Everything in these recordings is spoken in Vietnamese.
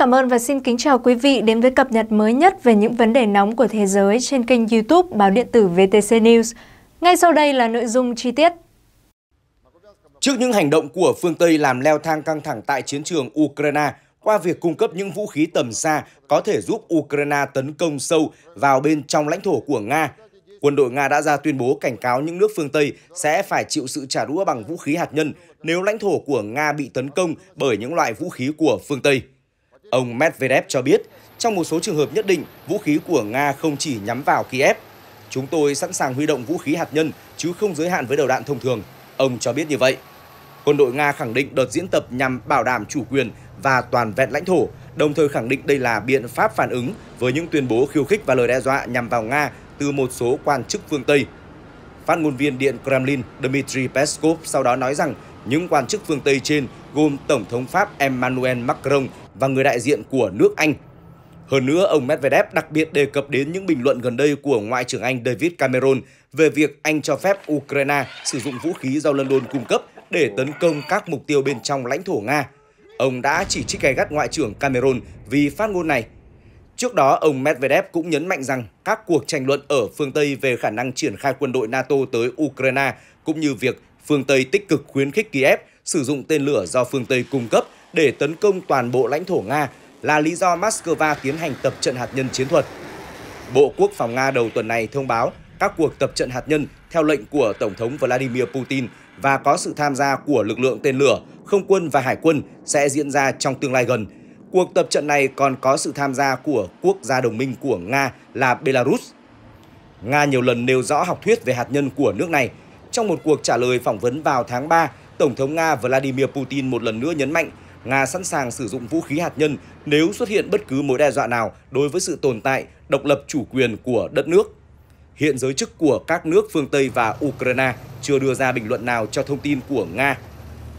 cảm ơn và xin kính chào quý vị đến với cập nhật mới nhất về những vấn đề nóng của thế giới trên kênh YouTube Báo điện tử VTC News. Ngay sau đây là nội dung chi tiết. Trước những hành động của phương Tây làm leo thang căng thẳng tại chiến trường Ukraine qua việc cung cấp những vũ khí tầm xa có thể giúp Ukraine tấn công sâu vào bên trong lãnh thổ của Nga, quân đội Nga đã ra tuyên bố cảnh cáo những nước phương Tây sẽ phải chịu sự trả đũa bằng vũ khí hạt nhân nếu lãnh thổ của Nga bị tấn công bởi những loại vũ khí của phương Tây. Ông Medvedev cho biết, trong một số trường hợp nhất định, vũ khí của Nga không chỉ nhắm vào Kiev. Chúng tôi sẵn sàng huy động vũ khí hạt nhân chứ không giới hạn với đầu đạn thông thường, ông cho biết như vậy. Quân đội Nga khẳng định đợt diễn tập nhằm bảo đảm chủ quyền và toàn vẹn lãnh thổ, đồng thời khẳng định đây là biện pháp phản ứng với những tuyên bố khiêu khích và lời đe dọa nhằm vào Nga từ một số quan chức phương Tây. Phát ngôn viên Điện Kremlin Dmitry Peskov sau đó nói rằng những quan chức phương Tây trên gồm Tổng thống Pháp Emmanuel Macron và người đại diện của nước Anh. Hơn nữa, ông Medvedev đặc biệt đề cập đến những bình luận gần đây của Ngoại trưởng Anh David Cameron về việc Anh cho phép Ukraine sử dụng vũ khí do London cung cấp để tấn công các mục tiêu bên trong lãnh thổ Nga. Ông đã chỉ trích gay gắt Ngoại trưởng Cameron vì phát ngôn này. Trước đó, ông Medvedev cũng nhấn mạnh rằng các cuộc tranh luận ở phương Tây về khả năng triển khai quân đội NATO tới Ukraine cũng như việc phương Tây tích cực khuyến khích Kiev sử dụng tên lửa do phương Tây cung cấp để tấn công toàn bộ lãnh thổ Nga là lý do Moscow tiến hành tập trận hạt nhân chiến thuật. Bộ Quốc phòng Nga đầu tuần này thông báo các cuộc tập trận hạt nhân theo lệnh của Tổng thống Vladimir Putin và có sự tham gia của lực lượng tên lửa, không quân và hải quân sẽ diễn ra trong tương lai gần. Cuộc tập trận này còn có sự tham gia của quốc gia đồng minh của Nga là Belarus. Nga nhiều lần nêu rõ học thuyết về hạt nhân của nước này, trong một cuộc trả lời phỏng vấn vào tháng 3, Tổng thống Nga Vladimir Putin một lần nữa nhấn mạnh Nga sẵn sàng sử dụng vũ khí hạt nhân nếu xuất hiện bất cứ mối đe dọa nào đối với sự tồn tại, độc lập chủ quyền của đất nước. Hiện giới chức của các nước phương Tây và Ukraine chưa đưa ra bình luận nào cho thông tin của Nga.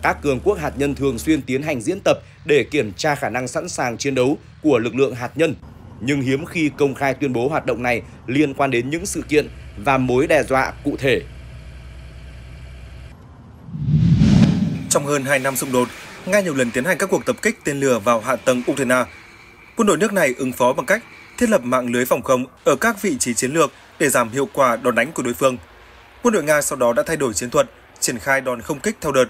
Các cường quốc hạt nhân thường xuyên tiến hành diễn tập để kiểm tra khả năng sẵn sàng chiến đấu của lực lượng hạt nhân, nhưng hiếm khi công khai tuyên bố hoạt động này liên quan đến những sự kiện và mối đe dọa cụ thể. Trong hơn 2 năm xung đột, Nga nhiều lần tiến hành các cuộc tập kích tên lửa vào hạ tầng Ukraine. Quân đội nước này ứng phó bằng cách thiết lập mạng lưới phòng không ở các vị trí chiến lược để giảm hiệu quả đòn đánh của đối phương. Quân đội Nga sau đó đã thay đổi chiến thuật, triển khai đòn không kích theo đợt,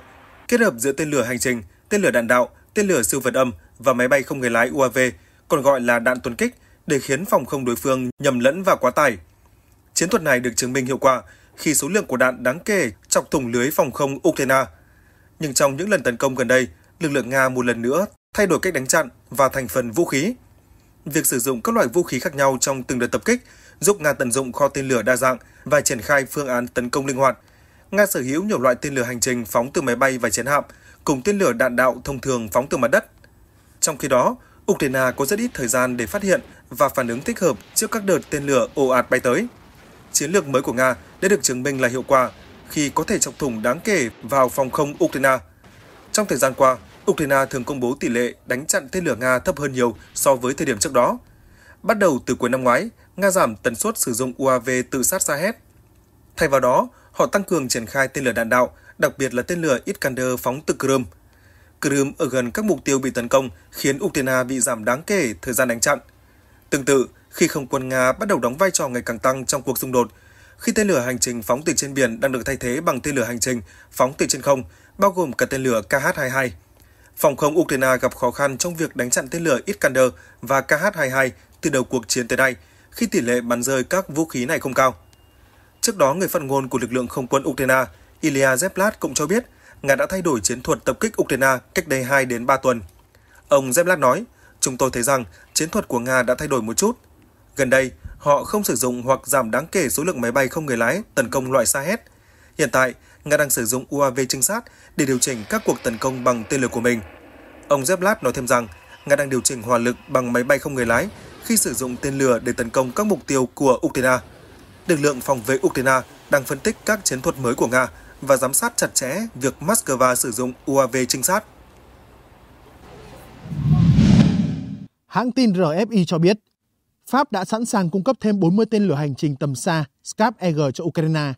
kết hợp giữa tên lửa hành trình, tên lửa đạn đạo, tên lửa siêu vật âm và máy bay không người lái UAV, còn gọi là đạn tuần kích, để khiến phòng không đối phương nhầm lẫn và quá tải. Chiến thuật này được chứng minh hiệu quả khi số lượng của đạn đáng kể chọc thủng lưới phòng không Ukraine nhưng trong những lần tấn công gần đây, lực lượng Nga một lần nữa thay đổi cách đánh chặn và thành phần vũ khí. Việc sử dụng các loại vũ khí khác nhau trong từng đợt tập kích giúp Nga tận dụng kho tên lửa đa dạng và triển khai phương án tấn công linh hoạt. Nga sở hữu nhiều loại tên lửa hành trình phóng từ máy bay và chiến hạm, cùng tên lửa đạn đạo thông thường phóng từ mặt đất. Trong khi đó, Ukraine có rất ít thời gian để phát hiện và phản ứng thích hợp trước các đợt tên lửa ồ ạt bay tới. Chiến lược mới của Nga đã được chứng minh là hiệu quả khi có thể chọc thủng đáng kể vào phòng không Ukraine. Trong thời gian qua, Ukraine thường công bố tỷ lệ đánh chặn tên lửa Nga thấp hơn nhiều so với thời điểm trước đó. Bắt đầu từ cuối năm ngoái, Nga giảm tần suất sử dụng UAV tự sát ra hết. Thay vào đó, họ tăng cường triển khai tên lửa đạn đạo, đặc biệt là tên lửa Iskander phóng từ Crimea. Crimea ở gần các mục tiêu bị tấn công khiến Ukraine bị giảm đáng kể thời gian đánh chặn. Tương tự, khi không quân Nga bắt đầu đóng vai trò ngày càng tăng trong cuộc xung đột, khi tên lửa hành trình phóng từ trên biển đang được thay thế bằng tên lửa hành trình phóng từ trên không, bao gồm cả tên lửa KH-22. Phòng không Ukraine gặp khó khăn trong việc đánh chặn tên lửa Iskander và KH-22 từ đầu cuộc chiến tới nay, khi tỷ lệ bắn rơi các vũ khí này không cao. Trước đó, người phát ngôn của lực lượng không quân Ukraine Ilya Zeplat cũng cho biết Nga đã thay đổi chiến thuật tập kích Ukraine cách đây 2 đến 3 tuần. Ông Zeplat nói, chúng tôi thấy rằng chiến thuật của Nga đã thay đổi một chút, Gần đây, họ không sử dụng hoặc giảm đáng kể số lượng máy bay không người lái tấn công loại Sahed. Hiện tại, Nga đang sử dụng UAV trinh sát để điều chỉnh các cuộc tấn công bằng tên lửa của mình. Ông Zeblat nói thêm rằng, Nga đang điều chỉnh hỏa lực bằng máy bay không người lái khi sử dụng tên lửa để tấn công các mục tiêu của Ukraine. Lực lượng phòng vệ Ukraine đang phân tích các chiến thuật mới của Nga và giám sát chặt chẽ việc Moscow sử dụng UAV trinh sát. Hãng tin RFI cho biết, Pháp đã sẵn sàng cung cấp thêm 40 tên lửa hành trình tầm xa SCAP-EG cho Ukraine.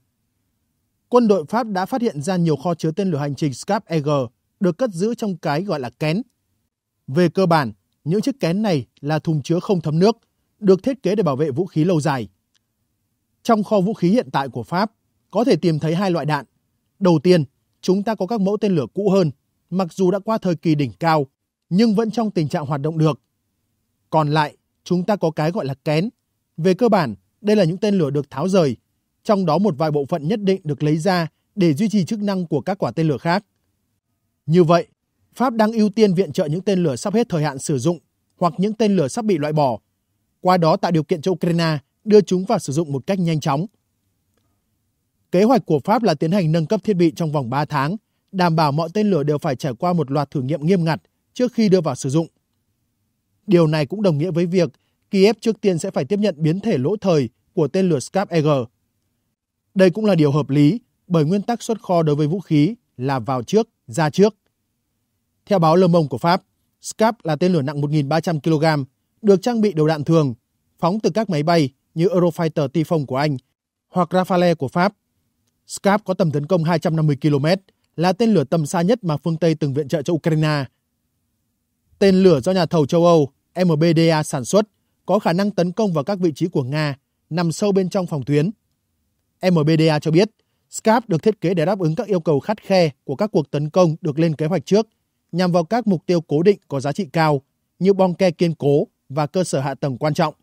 Quân đội Pháp đã phát hiện ra nhiều kho chứa tên lửa hành trình SCAP-EG được cất giữ trong cái gọi là kén. Về cơ bản, những chiếc kén này là thùng chứa không thấm nước, được thiết kế để bảo vệ vũ khí lâu dài. Trong kho vũ khí hiện tại của Pháp, có thể tìm thấy hai loại đạn. Đầu tiên, chúng ta có các mẫu tên lửa cũ hơn, mặc dù đã qua thời kỳ đỉnh cao, nhưng vẫn trong tình trạng hoạt động được. Còn lại chúng ta có cái gọi là kén. Về cơ bản, đây là những tên lửa được tháo rời, trong đó một vài bộ phận nhất định được lấy ra để duy trì chức năng của các quả tên lửa khác. Như vậy, Pháp đang ưu tiên viện trợ những tên lửa sắp hết thời hạn sử dụng hoặc những tên lửa sắp bị loại bỏ, qua đó tạo điều kiện cho Ukraine đưa chúng vào sử dụng một cách nhanh chóng. Kế hoạch của Pháp là tiến hành nâng cấp thiết bị trong vòng 3 tháng, đảm bảo mọi tên lửa đều phải trải qua một loạt thử nghiệm nghiêm ngặt trước khi đưa vào sử dụng. Điều này cũng đồng nghĩa với việc Kiev trước tiên sẽ phải tiếp nhận biến thể lỗ thời của tên lửa Scap EG. Đây cũng là điều hợp lý bởi nguyên tắc xuất kho đối với vũ khí là vào trước, ra trước. Theo báo Le Monde của Pháp, Scap là tên lửa nặng 1.300 kg, được trang bị đầu đạn thường, phóng từ các máy bay như Eurofighter Typhoon của Anh hoặc Rafale của Pháp. Scap có tầm tấn công 250 km, là tên lửa tầm xa nhất mà phương Tây từng viện trợ cho Ukraine – tên lửa do nhà thầu châu Âu MBDA sản xuất có khả năng tấn công vào các vị trí của Nga nằm sâu bên trong phòng tuyến. MBDA cho biết, SCAP được thiết kế để đáp ứng các yêu cầu khắt khe của các cuộc tấn công được lên kế hoạch trước, nhằm vào các mục tiêu cố định có giá trị cao như bong ke kiên cố và cơ sở hạ tầng quan trọng.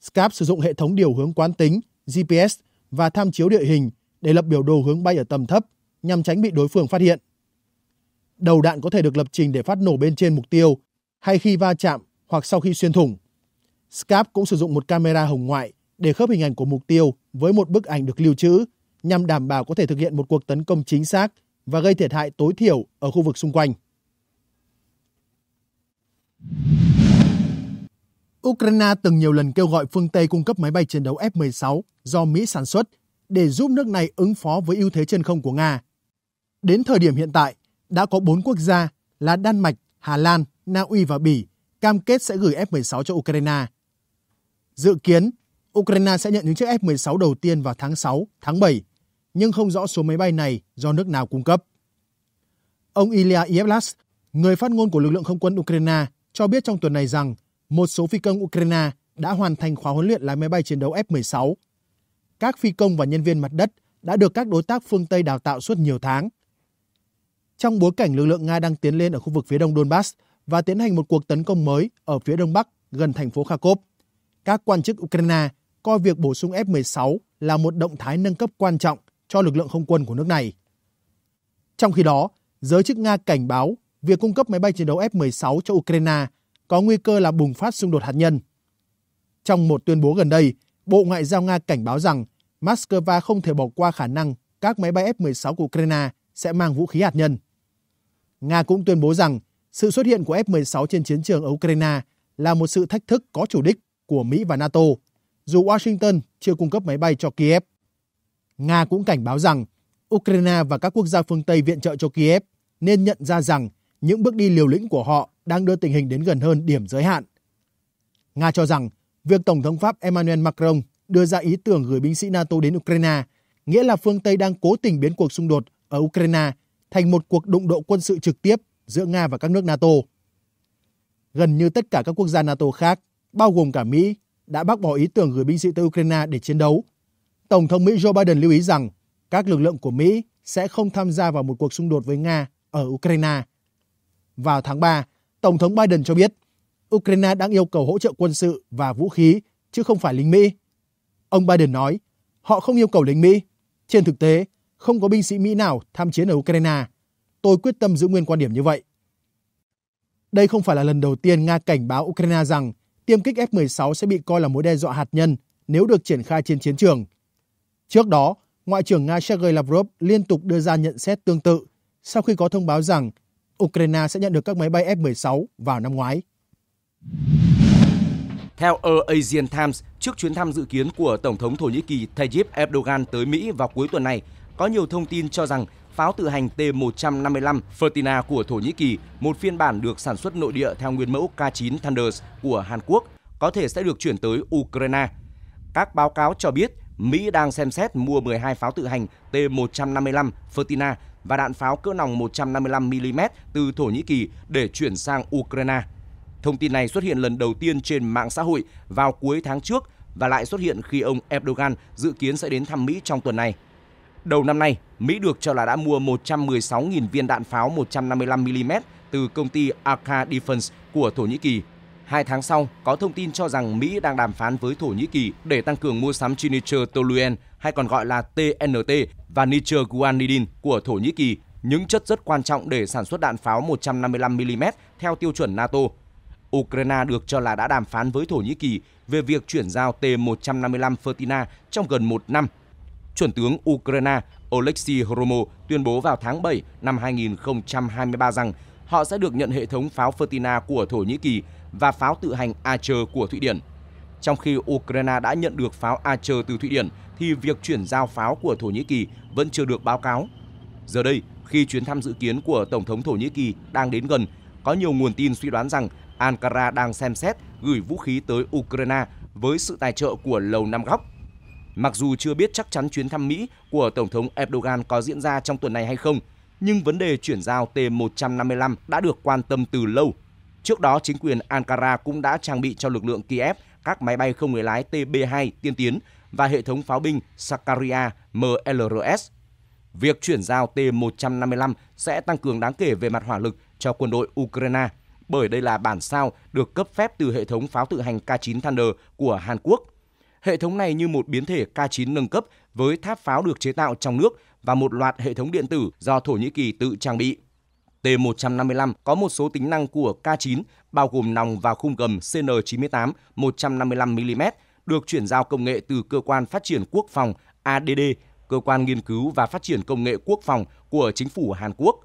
SCAP sử dụng hệ thống điều hướng quán tính, GPS và tham chiếu địa hình để lập biểu đồ hướng bay ở tầm thấp nhằm tránh bị đối phương phát hiện đầu đạn có thể được lập trình để phát nổ bên trên mục tiêu hay khi va chạm hoặc sau khi xuyên thủng. SCAP cũng sử dụng một camera hồng ngoại để khớp hình ảnh của mục tiêu với một bức ảnh được lưu trữ nhằm đảm bảo có thể thực hiện một cuộc tấn công chính xác và gây thiệt hại tối thiểu ở khu vực xung quanh. Ukraine từng nhiều lần kêu gọi phương Tây cung cấp máy bay chiến đấu F-16 do Mỹ sản xuất để giúp nước này ứng phó với ưu thế trên không của Nga. Đến thời điểm hiện tại, đã có 4 quốc gia là Đan Mạch, Hà Lan, Na Uy và Bỉ cam kết sẽ gửi F-16 cho Ukraine. Dự kiến, Ukraine sẽ nhận những chiếc F-16 đầu tiên vào tháng 6, tháng 7, nhưng không rõ số máy bay này do nước nào cung cấp. Ông Ilya Yevlas, người phát ngôn của lực lượng không quân Ukraine, cho biết trong tuần này rằng một số phi công Ukraine đã hoàn thành khóa huấn luyện lái máy bay chiến đấu F-16. Các phi công và nhân viên mặt đất đã được các đối tác phương Tây đào tạo suốt nhiều tháng trong bối cảnh lực lượng Nga đang tiến lên ở khu vực phía đông Donbass và tiến hành một cuộc tấn công mới ở phía đông bắc gần thành phố Kharkov. Các quan chức Ukraine coi việc bổ sung F-16 là một động thái nâng cấp quan trọng cho lực lượng không quân của nước này. Trong khi đó, giới chức Nga cảnh báo việc cung cấp máy bay chiến đấu F-16 cho Ukraine có nguy cơ là bùng phát xung đột hạt nhân. Trong một tuyên bố gần đây, Bộ Ngoại giao Nga cảnh báo rằng Moscow không thể bỏ qua khả năng các máy bay F-16 của Ukraine sẽ mang vũ khí hạt nhân. Nga cũng tuyên bố rằng sự xuất hiện của F-16 trên chiến trường ở Ukraine là một sự thách thức có chủ đích của Mỹ và NATO, dù Washington chưa cung cấp máy bay cho Kiev. Nga cũng cảnh báo rằng Ukraine và các quốc gia phương Tây viện trợ cho Kiev nên nhận ra rằng những bước đi liều lĩnh của họ đang đưa tình hình đến gần hơn điểm giới hạn. Nga cho rằng việc Tổng thống Pháp Emmanuel Macron đưa ra ý tưởng gửi binh sĩ NATO đến Ukraine nghĩa là phương Tây đang cố tình biến cuộc xung đột ở Ukraine thành một cuộc đụng độ quân sự trực tiếp giữa Nga và các nước NATO. Gần như tất cả các quốc gia NATO khác, bao gồm cả Mỹ, đã bác bỏ ý tưởng gửi binh sĩ tới Ukraine để chiến đấu. Tổng thống Mỹ Joe Biden lưu ý rằng các lực lượng của Mỹ sẽ không tham gia vào một cuộc xung đột với Nga ở Ukraine. Vào tháng 3, Tổng thống Biden cho biết Ukraine đang yêu cầu hỗ trợ quân sự và vũ khí chứ không phải lính Mỹ. Ông Biden nói, họ không yêu cầu lính Mỹ. Trên thực tế, không có binh sĩ Mỹ nào tham chiến ở Ukraine. Tôi quyết tâm giữ nguyên quan điểm như vậy. Đây không phải là lần đầu tiên Nga cảnh báo Ukraine rằng tiêm kích F-16 sẽ bị coi là mối đe dọa hạt nhân nếu được triển khai trên chiến trường. Trước đó, Ngoại trưởng Nga Sergei Lavrov liên tục đưa ra nhận xét tương tự sau khi có thông báo rằng Ukraine sẽ nhận được các máy bay F-16 vào năm ngoái. Theo Asian Times, trước chuyến thăm dự kiến của Tổng thống Thổ Nhĩ Kỳ Tayyip Erdogan tới Mỹ vào cuối tuần này, có nhiều thông tin cho rằng pháo tự hành T-155 Fertina của Thổ Nhĩ Kỳ, một phiên bản được sản xuất nội địa theo nguyên mẫu K9 Thunders của Hàn Quốc, có thể sẽ được chuyển tới Ukraine. Các báo cáo cho biết Mỹ đang xem xét mua 12 pháo tự hành T-155 Fertina và đạn pháo cỡ nòng 155mm từ Thổ Nhĩ Kỳ để chuyển sang Ukraine. Thông tin này xuất hiện lần đầu tiên trên mạng xã hội vào cuối tháng trước và lại xuất hiện khi ông Erdogan dự kiến sẽ đến thăm Mỹ trong tuần này. Đầu năm nay, Mỹ được cho là đã mua 116.000 viên đạn pháo 155mm từ công ty Arca Defense của Thổ Nhĩ Kỳ. Hai tháng sau, có thông tin cho rằng Mỹ đang đàm phán với Thổ Nhĩ Kỳ để tăng cường mua sắm Chinichir Toluen hay còn gọi là TNT và Nichir Guanidin của Thổ Nhĩ Kỳ, những chất rất quan trọng để sản xuất đạn pháo 155mm theo tiêu chuẩn NATO. Ukraine được cho là đã đàm phán với Thổ Nhĩ Kỳ về việc chuyển giao T-155 Fertina trong gần một năm chuẩn tướng Ukraine Oleksiy Hromo tuyên bố vào tháng 7 năm 2023 rằng họ sẽ được nhận hệ thống pháo Fertina của Thổ Nhĩ Kỳ và pháo tự hành Archer của Thụy Điển. Trong khi Ukraine đã nhận được pháo Archer từ Thụy Điển, thì việc chuyển giao pháo của Thổ Nhĩ Kỳ vẫn chưa được báo cáo. Giờ đây, khi chuyến thăm dự kiến của Tổng thống Thổ Nhĩ Kỳ đang đến gần, có nhiều nguồn tin suy đoán rằng Ankara đang xem xét gửi vũ khí tới Ukraine với sự tài trợ của Lầu Năm Góc Mặc dù chưa biết chắc chắn chuyến thăm Mỹ của Tổng thống Erdogan có diễn ra trong tuần này hay không, nhưng vấn đề chuyển giao T-155 đã được quan tâm từ lâu. Trước đó, chính quyền Ankara cũng đã trang bị cho lực lượng Kiev các máy bay không người lái TB2 tiên tiến và hệ thống pháo binh Sakarya MLRS. Việc chuyển giao T-155 sẽ tăng cường đáng kể về mặt hỏa lực cho quân đội Ukraine, bởi đây là bản sao được cấp phép từ hệ thống pháo tự hành K9 Thunder của Hàn Quốc – Hệ thống này như một biến thể K9 nâng cấp với tháp pháo được chế tạo trong nước và một loạt hệ thống điện tử do Thổ Nhĩ Kỳ tự trang bị. T-155 có một số tính năng của K9 bao gồm nòng và khung gầm CN98 155mm được chuyển giao công nghệ từ Cơ quan Phát triển Quốc phòng ADD, Cơ quan Nghiên cứu và Phát triển Công nghệ Quốc phòng của chính phủ Hàn Quốc.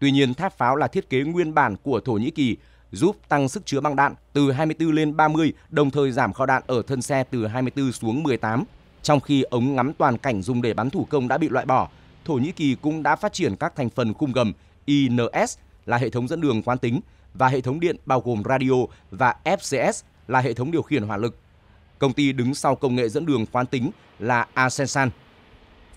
Tuy nhiên, tháp pháo là thiết kế nguyên bản của Thổ Nhĩ Kỳ giúp tăng sức chứa băng đạn từ 24 lên 30, đồng thời giảm kho đạn ở thân xe từ 24 xuống 18. Trong khi ống ngắm toàn cảnh dùng để bắn thủ công đã bị loại bỏ, Thổ Nhĩ Kỳ cũng đã phát triển các thành phần khung gầm INS là hệ thống dẫn đường quán tính và hệ thống điện bao gồm radio và FCS là hệ thống điều khiển hỏa lực. Công ty đứng sau công nghệ dẫn đường quán tính là Aselsan.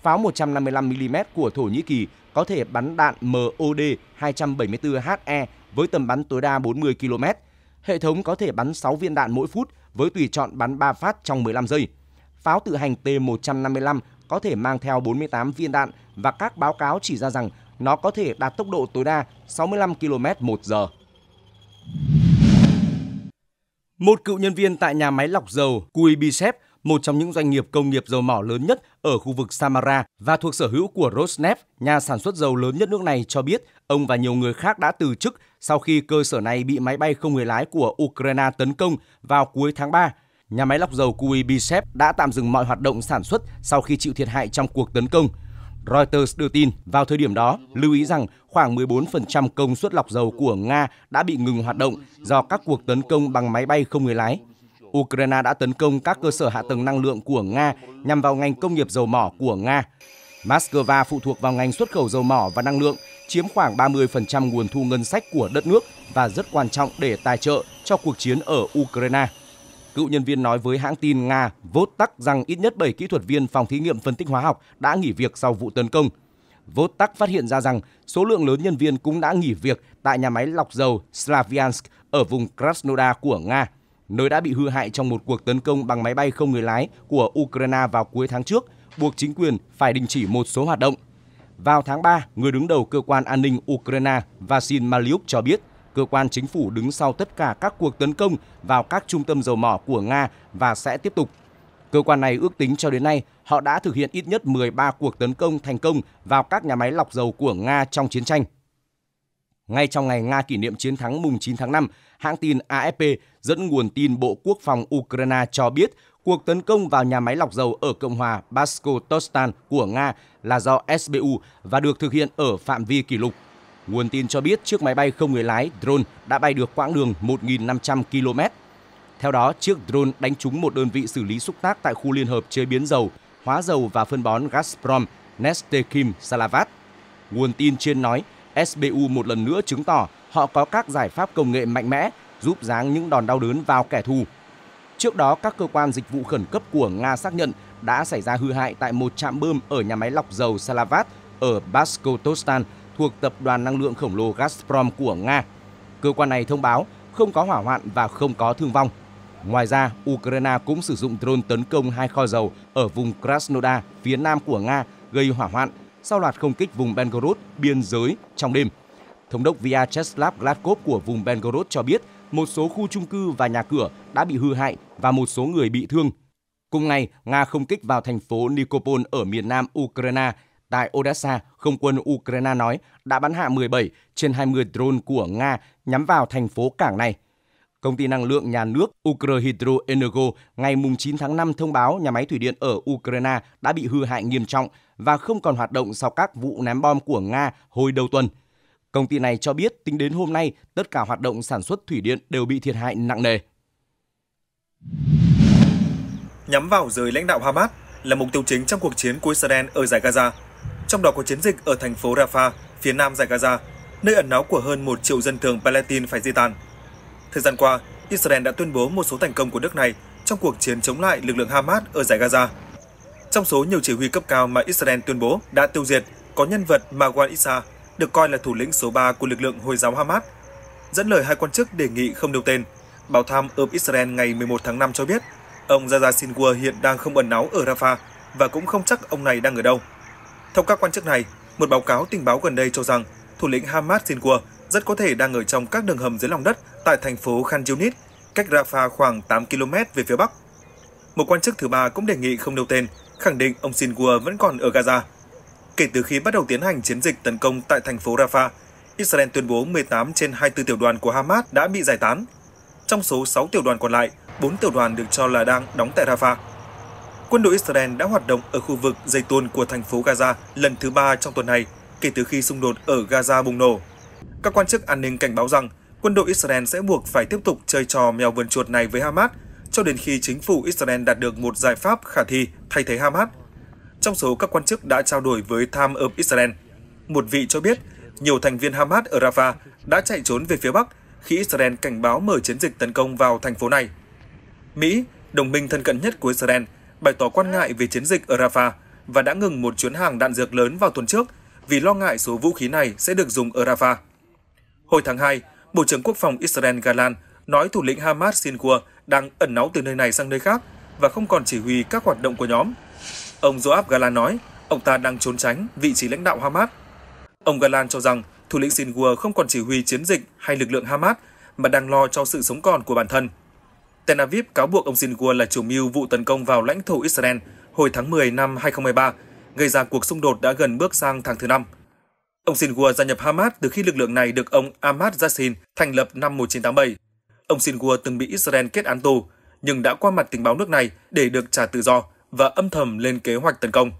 Pháo 155mm của Thổ Nhĩ Kỳ có thể bắn đạn MOD 274HE với tầm bắn tối đa 40 km. Hệ thống có thể bắn 6 viên đạn mỗi phút với tùy chọn bắn 3 phát trong 15 giây. Pháo tự hành T-155 có thể mang theo 48 viên đạn và các báo cáo chỉ ra rằng nó có thể đạt tốc độ tối đa 65 km một giờ. Một cựu nhân viên tại nhà máy lọc dầu Cui Bicep một trong những doanh nghiệp công nghiệp dầu mỏ lớn nhất ở khu vực Samara và thuộc sở hữu của Rosneft, nhà sản xuất dầu lớn nhất nước này cho biết ông và nhiều người khác đã từ chức sau khi cơ sở này bị máy bay không người lái của Ukraine tấn công vào cuối tháng 3. Nhà máy lọc dầu Kuibyshev đã tạm dừng mọi hoạt động sản xuất sau khi chịu thiệt hại trong cuộc tấn công. Reuters đưa tin, vào thời điểm đó, lưu ý rằng khoảng 14% công suất lọc dầu của Nga đã bị ngừng hoạt động do các cuộc tấn công bằng máy bay không người lái Ukraine đã tấn công các cơ sở hạ tầng năng lượng của Nga nhằm vào ngành công nghiệp dầu mỏ của Nga. Moscow phụ thuộc vào ngành xuất khẩu dầu mỏ và năng lượng, chiếm khoảng 30% nguồn thu ngân sách của đất nước và rất quan trọng để tài trợ cho cuộc chiến ở Ukraine. Cựu nhân viên nói với hãng tin Nga Vostok rằng ít nhất 7 kỹ thuật viên phòng thí nghiệm phân tích hóa học đã nghỉ việc sau vụ tấn công. Vostok phát hiện ra rằng số lượng lớn nhân viên cũng đã nghỉ việc tại nhà máy lọc dầu Slaviansk ở vùng Krasnodar của Nga nơi đã bị hư hại trong một cuộc tấn công bằng máy bay không người lái của Ukraine vào cuối tháng trước, buộc chính quyền phải đình chỉ một số hoạt động. Vào tháng 3, người đứng đầu cơ quan an ninh Ukraine Vasil Maliuk cho biết cơ quan chính phủ đứng sau tất cả các cuộc tấn công vào các trung tâm dầu mỏ của Nga và sẽ tiếp tục. Cơ quan này ước tính cho đến nay, họ đã thực hiện ít nhất 13 cuộc tấn công thành công vào các nhà máy lọc dầu của Nga trong chiến tranh. Ngay trong ngày Nga kỷ niệm chiến thắng mùng 9 tháng 5, hãng tin AFP dẫn nguồn tin Bộ Quốc phòng Ukraine cho biết cuộc tấn công vào nhà máy lọc dầu ở Cộng hòa Baskotostan của Nga là do SBU và được thực hiện ở phạm vi kỷ lục. Nguồn tin cho biết chiếc máy bay không người lái drone đã bay được quãng đường 1.500 km. Theo đó, chiếc drone đánh trúng một đơn vị xử lý xúc tác tại khu liên hợp chế biến dầu, hóa dầu và phân bón Gazprom Nestekim Salavat. Nguồn tin trên nói SBU một lần nữa chứng tỏ họ có các giải pháp công nghệ mạnh mẽ giúp giáng những đòn đau đớn vào kẻ thù. Trước đó, các cơ quan dịch vụ khẩn cấp của Nga xác nhận đã xảy ra hư hại tại một trạm bơm ở nhà máy lọc dầu Salavat ở Baskotostan thuộc tập đoàn năng lượng khổng lồ Gazprom của Nga. Cơ quan này thông báo không có hỏa hoạn và không có thương vong. Ngoài ra, Ukraine cũng sử dụng drone tấn công hai kho dầu ở vùng Krasnodar, phía nam của Nga, gây hỏa hoạn sau loạt không kích vùng Belgorod biên giới trong đêm. Thống đốc Vyacheslav Gladkov của vùng Belgorod cho biết một số khu trung cư và nhà cửa đã bị hư hại và một số người bị thương. Cùng ngày, Nga không kích vào thành phố Nikopol ở miền nam Ukraine. Tại Odessa, không quân Ukraine nói đã bắn hạ 17 trên 20 drone của Nga nhắm vào thành phố cảng này. Công ty năng lượng nhà nước Ukrhydro Energo ngày 9 tháng 5 thông báo nhà máy thủy điện ở Ukraine đã bị hư hại nghiêm trọng và không còn hoạt động sau các vụ ném bom của Nga hồi đầu tuần. Công ty này cho biết tính đến hôm nay, tất cả hoạt động sản xuất thủy điện đều bị thiệt hại nặng nề. Nhắm vào giới lãnh đạo Hamas là mục tiêu chính trong cuộc chiến của Israel ở giải Gaza, trong đó có chiến dịch ở thành phố Rafah, phía nam giải Gaza, nơi ẩn náu của hơn một triệu dân thường Palestine phải di tản. Thời gian qua, Israel đã tuyên bố một số thành công của nước này trong cuộc chiến chống lại lực lượng Hamas ở giải Gaza. Trong số nhiều chỉ huy cấp cao mà Israel tuyên bố đã tiêu diệt, có nhân vật Marwan Issa, được coi là thủ lĩnh số 3 của lực lượng Hồi giáo Hamas. Dẫn lời hai quan chức đề nghị không nêu tên, Báo Tham ở Israel ngày 11 tháng 5 cho biết ông Zaza Sinwar hiện đang không ẩn náu ở Rafah và cũng không chắc ông này đang ở đâu. Theo các quan chức này, một báo cáo tình báo gần đây cho rằng thủ lĩnh Hamas Sinwar rất có thể đang ở trong các đường hầm dưới lòng đất tại thành phố Khan Yunis, cách Rafah khoảng 8 km về phía bắc. Một quan chức thứ ba cũng đề nghị không nêu tên, khẳng định ông Sinwar vẫn còn ở Gaza. Kể từ khi bắt đầu tiến hành chiến dịch tấn công tại thành phố Rafah, Israel tuyên bố 18 trên 24 tiểu đoàn của Hamas đã bị giải tán. Trong số 6 tiểu đoàn còn lại, 4 tiểu đoàn được cho là đang đóng tại Rafah. Quân đội Israel đã hoạt động ở khu vực dây tuôn của thành phố Gaza lần thứ ba trong tuần này kể từ khi xung đột ở Gaza bùng nổ. Các quan chức an ninh cảnh báo rằng quân đội Israel sẽ buộc phải tiếp tục chơi trò mèo vườn chuột này với Hamas cho đến khi chính phủ Israel đạt được một giải pháp khả thi thay thế Hamas. Trong số các quan chức đã trao đổi với Time of Israel, một vị cho biết nhiều thành viên Hamas ở Rafah đã chạy trốn về phía Bắc khi Israel cảnh báo mở chiến dịch tấn công vào thành phố này. Mỹ, đồng minh thân cận nhất của Israel, bày tỏ quan ngại về chiến dịch ở Rafah và đã ngừng một chuyến hàng đạn dược lớn vào tuần trước vì lo ngại số vũ khí này sẽ được dùng ở Rafah. Hồi tháng 2, Bộ trưởng Quốc phòng Israel Galan nói thủ lĩnh Hamas Sinwar đang ẩn náu từ nơi này sang nơi khác và không còn chỉ huy các hoạt động của nhóm. Ông Joab Galan nói ông ta đang trốn tránh vị trí lãnh đạo Hamas. Ông Galan cho rằng thủ lĩnh Sinwar không còn chỉ huy chiến dịch hay lực lượng Hamas mà đang lo cho sự sống còn của bản thân. Tel Aviv cáo buộc ông Sinwar là chủ mưu vụ tấn công vào lãnh thổ Israel hồi tháng 10 năm 2013, gây ra cuộc xung đột đã gần bước sang tháng thứ năm. Ông Sinwar gia nhập Hamas từ khi lực lượng này được ông Ahmad Yassin thành lập năm 1987. Ông Sinwar từng bị Israel kết án tù, nhưng đã qua mặt tình báo nước này để được trả tự do và âm thầm lên kế hoạch tấn công.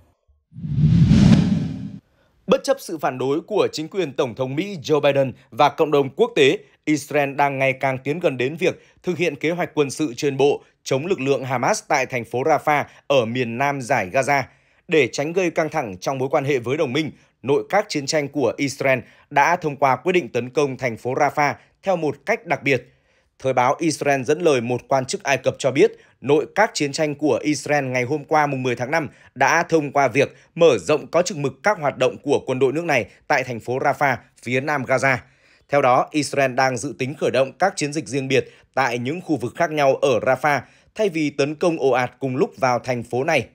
Bất chấp sự phản đối của chính quyền Tổng thống Mỹ Joe Biden và cộng đồng quốc tế, Israel đang ngày càng tiến gần đến việc thực hiện kế hoạch quân sự trên bộ chống lực lượng Hamas tại thành phố Rafah ở miền nam giải Gaza. Để tránh gây căng thẳng trong mối quan hệ với đồng minh, nội các chiến tranh của Israel đã thông qua quyết định tấn công thành phố Rafah theo một cách đặc biệt. Thời báo Israel dẫn lời một quan chức Ai Cập cho biết, nội các chiến tranh của Israel ngày hôm qua mùng 10 tháng 5 đã thông qua việc mở rộng có chừng mực các hoạt động của quân đội nước này tại thành phố Rafah, phía nam Gaza. Theo đó, Israel đang dự tính khởi động các chiến dịch riêng biệt tại những khu vực khác nhau ở Rafah, thay vì tấn công ồ ạt cùng lúc vào thành phố này.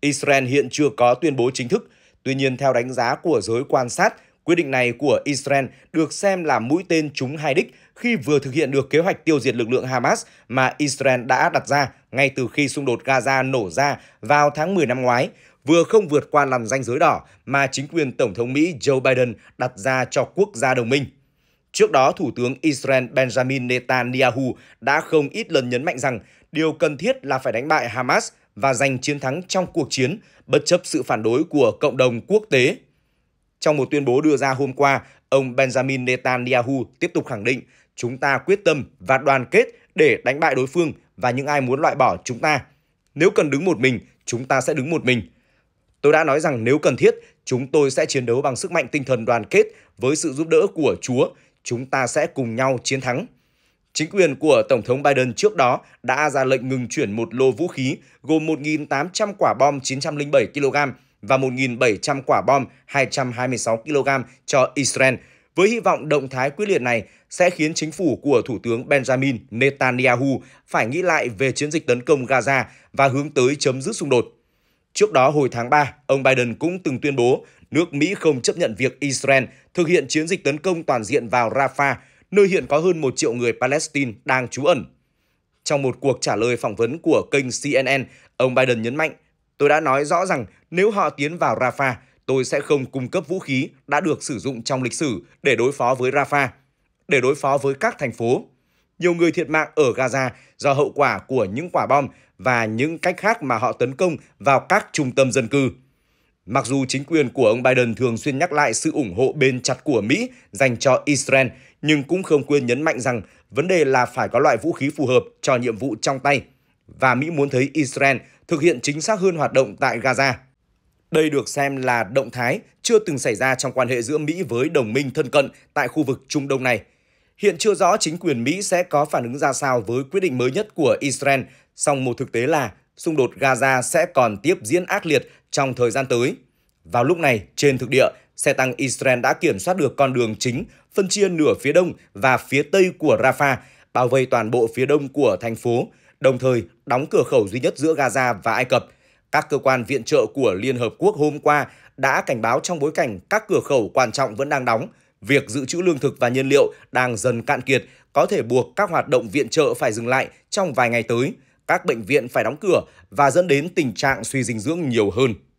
Israel hiện chưa có tuyên bố chính thức Tuy nhiên, theo đánh giá của giới quan sát, quyết định này của Israel được xem là mũi tên trúng hai đích khi vừa thực hiện được kế hoạch tiêu diệt lực lượng Hamas mà Israel đã đặt ra ngay từ khi xung đột Gaza nổ ra vào tháng 10 năm ngoái, vừa không vượt qua lằn ranh giới đỏ mà chính quyền Tổng thống Mỹ Joe Biden đặt ra cho quốc gia đồng minh. Trước đó, Thủ tướng Israel Benjamin Netanyahu đã không ít lần nhấn mạnh rằng điều cần thiết là phải đánh bại Hamas – và giành chiến thắng trong cuộc chiến bất chấp sự phản đối của cộng đồng quốc tế. Trong một tuyên bố đưa ra hôm qua, ông Benjamin Netanyahu tiếp tục khẳng định chúng ta quyết tâm và đoàn kết để đánh bại đối phương và những ai muốn loại bỏ chúng ta. Nếu cần đứng một mình, chúng ta sẽ đứng một mình. Tôi đã nói rằng nếu cần thiết, chúng tôi sẽ chiến đấu bằng sức mạnh tinh thần đoàn kết với sự giúp đỡ của Chúa. Chúng ta sẽ cùng nhau chiến thắng. Chính quyền của Tổng thống Biden trước đó đã ra lệnh ngừng chuyển một lô vũ khí gồm 1.800 quả bom 907 kg và 1.700 quả bom 226 kg cho Israel, với hy vọng động thái quyết liệt này sẽ khiến chính phủ của Thủ tướng Benjamin Netanyahu phải nghĩ lại về chiến dịch tấn công Gaza và hướng tới chấm dứt xung đột. Trước đó hồi tháng 3, ông Biden cũng từng tuyên bố nước Mỹ không chấp nhận việc Israel thực hiện chiến dịch tấn công toàn diện vào Rafah nơi hiện có hơn 1 triệu người Palestine đang trú ẩn. Trong một cuộc trả lời phỏng vấn của kênh CNN, ông Biden nhấn mạnh, tôi đã nói rõ rằng nếu họ tiến vào Rafah, tôi sẽ không cung cấp vũ khí đã được sử dụng trong lịch sử để đối phó với Rafah, để đối phó với các thành phố. Nhiều người thiệt mạng ở Gaza do hậu quả của những quả bom và những cách khác mà họ tấn công vào các trung tâm dân cư. Mặc dù chính quyền của ông Biden thường xuyên nhắc lại sự ủng hộ bên chặt của Mỹ dành cho Israel, nhưng cũng không quên nhấn mạnh rằng vấn đề là phải có loại vũ khí phù hợp cho nhiệm vụ trong tay và Mỹ muốn thấy Israel thực hiện chính xác hơn hoạt động tại Gaza. Đây được xem là động thái chưa từng xảy ra trong quan hệ giữa Mỹ với đồng minh thân cận tại khu vực Trung Đông này. Hiện chưa rõ chính quyền Mỹ sẽ có phản ứng ra sao với quyết định mới nhất của Israel, song một thực tế là xung đột Gaza sẽ còn tiếp diễn ác liệt trong thời gian tới. Vào lúc này, trên thực địa, Xe tăng Israel đã kiểm soát được con đường chính, phân chia nửa phía đông và phía tây của Rafah, bao vây toàn bộ phía đông của thành phố, đồng thời đóng cửa khẩu duy nhất giữa Gaza và Ai Cập. Các cơ quan viện trợ của Liên Hợp Quốc hôm qua đã cảnh báo trong bối cảnh các cửa khẩu quan trọng vẫn đang đóng, việc dự trữ lương thực và nhiên liệu đang dần cạn kiệt có thể buộc các hoạt động viện trợ phải dừng lại trong vài ngày tới, các bệnh viện phải đóng cửa và dẫn đến tình trạng suy dinh dưỡng nhiều hơn.